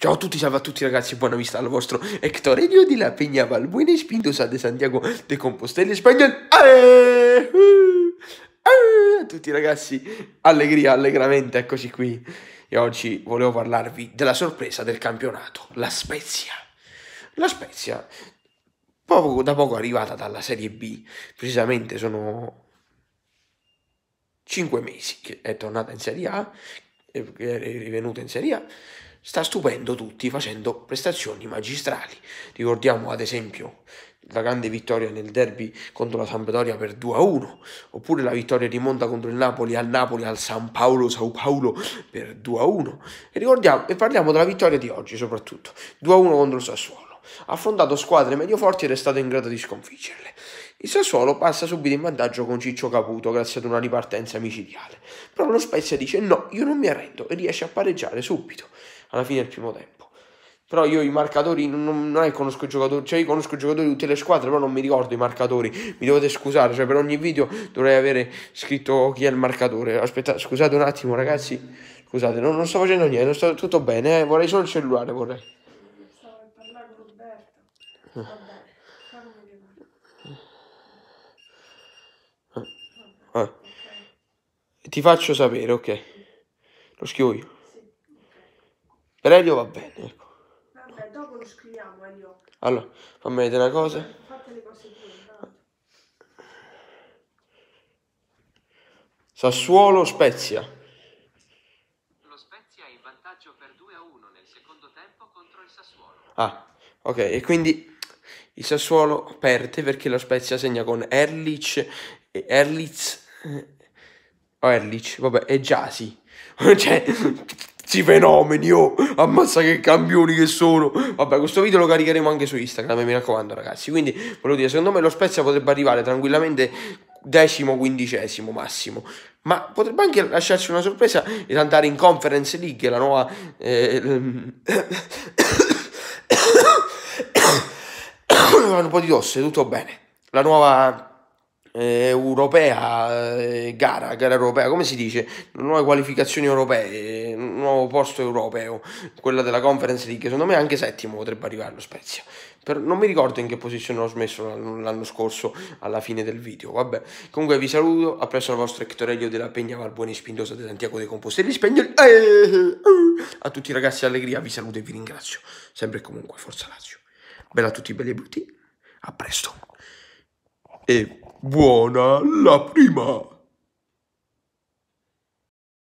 Ciao a tutti, salve a tutti ragazzi, buona vista al vostro Hector Elio di La Peña Balbuena Espintos de Santiago de Compostela, Spagnol. A tutti ragazzi, allegria, allegramente, eccoci qui. E oggi volevo parlarvi della sorpresa del campionato, la Spezia. La Spezia, poco, da poco arrivata dalla Serie B, precisamente sono 5 mesi che è tornata in Serie A, è rivenuta in Serie A sta stupendo tutti facendo prestazioni magistrali. Ricordiamo ad esempio la grande vittoria nel derby contro la Sampdoria per 2-1, oppure la vittoria di Monta contro il Napoli al Napoli al San Paolo Sao Paolo per 2-1. E, ricordiamo, e parliamo della vittoria di oggi soprattutto, 2-1 contro il Sassuolo. Ha affrontato squadre medio forti ed è stato in grado di sconfiggerle. Il Sassuolo passa subito in vantaggio con Ciccio Caputo grazie ad una ripartenza micidiale, però lo Spezia dice no, io non mi arrendo e riesce a pareggiare subito alla fine del primo tempo. Però io i marcatori non, non è che conosco i giocatori, cioè io conosco i giocatori di tutte le squadre, però non mi ricordo i marcatori. Mi dovete scusare, cioè per ogni video dovrei avere scritto chi è il marcatore. Aspetta, scusate un attimo ragazzi, scusate, non, non sto facendo niente, non sto tutto bene, eh? vorrei solo il cellulare, vorrei. Stavo parlando Roberto. Ah. Vabbè. Ah. Ti faccio sapere, ok. Lo scrivo io. Per Elio va bene, ecco. Vabbè, dopo lo scriviamo, Elio. Allora, fammi vedere una cosa. Fate le cose tue, Sassuolo Spezia. Lo Spezia è in vantaggio per 2 a 1 nel secondo tempo contro il Sassuolo. Ah, ok, e quindi il Sassuolo perde perché lo Spezia segna con Erlich e Erlitz o Erlich, vabbè, è Giasi cioè questi fenomeni, oh, ammazza che campioni che sono. Vabbè, questo video lo caricheremo anche su Instagram, mi raccomando ragazzi. Quindi, volevo dire, secondo me lo Spezia potrebbe arrivare tranquillamente decimo, quindicesimo massimo. Ma potrebbe anche lasciarci una sorpresa ed andare in Conference League, la nuova... Eh, un po' di tosse, tutto bene. La nuova eh, europea, eh, gara, gara europea, come si dice? Nuove qualificazioni europee, nuovo posto europeo, quella della Conference League, secondo me anche settimo potrebbe arrivare lo Spezia. Per, non mi ricordo in che posizione l'ho smesso l'anno scorso alla fine del video, vabbè. Comunque vi saluto, appresso la vostro Hectorelio della Pegna Valbuoni Spindosa di Santiago dei Composteli Spagnoli. Eh, eh, a tutti ragazzi allegria, vi saluto e vi ringrazio. Sempre e comunque, forza Lazio. Bella a tutti, belli e brutti. A presto. E... Buona la prima!